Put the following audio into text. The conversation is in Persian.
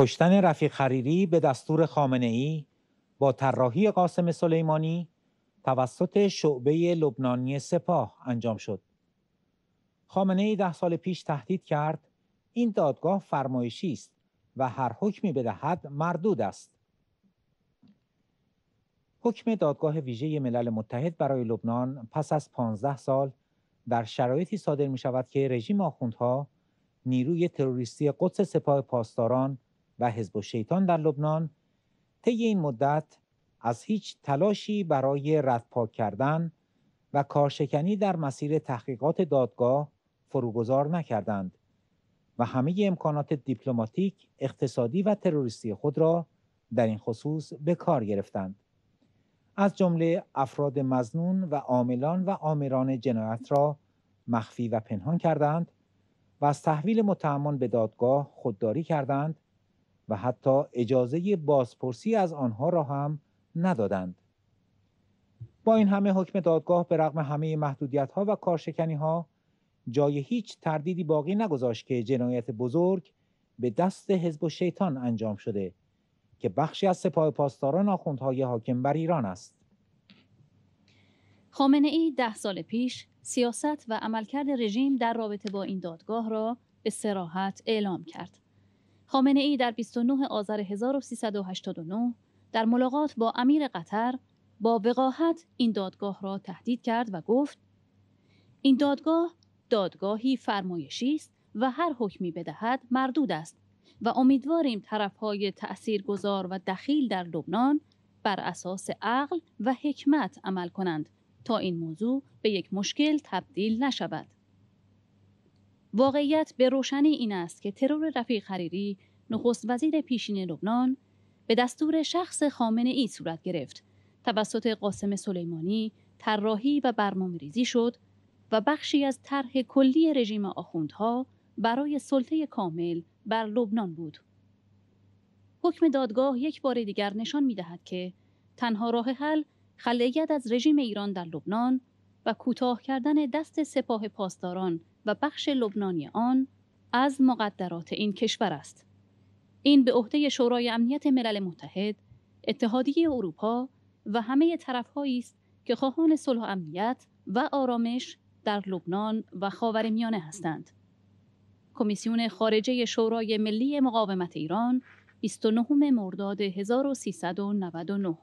کشتن رفیق خریری به دستور خامنه ای با طراحی قاسم سلیمانی توسط شعبه لبنانی سپاه انجام شد. خامنه ای ده سال پیش تهدید کرد این دادگاه فرمایشی است و هر حکمی بدهد مردود است. حکم دادگاه ویژه ملل متحد برای لبنان پس از 15 سال در شرایطی صادر می شود که رژیم آخوندها نیروی تروریستی قدس سپاه پاسداران و حزب و شیطان در لبنان طی این مدت از هیچ تلاشی برای ردپاک کردن و کارشکنی در مسیر تحقیقات دادگاه فروگذار نکردند و همه امکانات دیپلماتیک، اقتصادی و تروریستی خود را در این خصوص به کار گرفتند. از جمله افراد مزنون و عاملان و آمران جنایت را مخفی و پنهان کردند و از تحویل متهمان به دادگاه خودداری کردند و حتی اجازه بازپرسی از آنها را هم ندادند. با این همه حکم دادگاه به رغم همه محدودیت ها و کارشکنی ها جای هیچ تردیدی باقی نگذاشت که جنایت بزرگ به دست حزب و شیطان انجام شده که بخشی از سپاه پاسداران آخوندهای حاکم بر ایران است. خامنه ای ده سال پیش سیاست و عملکرد رژیم در رابطه با این دادگاه را به سراحت اعلام کرد. خامنه ای در 29 آذر 1389 در ملاقات با امیر قطر با وقاحت این دادگاه را تهدید کرد و گفت این دادگاه دادگاهی فرمایشی است و هر حکمی بدهد مردود است و امیدواریم طرفهای تأثیرگذار و دخیل در لبنان بر اساس عقل و حکمت عمل کنند تا این موضوع به یک مشکل تبدیل نشود. واقعیت به روشنی این است که ترور رفیق حریری نخست وزیر پیشین لبنان به دستور شخص خامنه ای صورت گرفت توسط قاسم سلیمانی طراحی و برمومریزی شد و بخشی از طرح کلی رژیم آخوندها برای سلطه کامل بر لبنان بود. حکم دادگاه یک بار دیگر نشان می دهد که تنها راه حل خلیت از رژیم ایران در لبنان و کوتاه کردن دست سپاه پاسداران و بخش لبنانی آن از مقدرات این کشور است. این به عهده شورای امنیت ملل متحد، اتحادیه اروپا و همه طرفهایی است که خواهان صلح و امنیت و آرامش در لبنان و خاورمیانه هستند. کمیسیون خارجه شورای ملی مقاومت ایران 29 مرداد 1399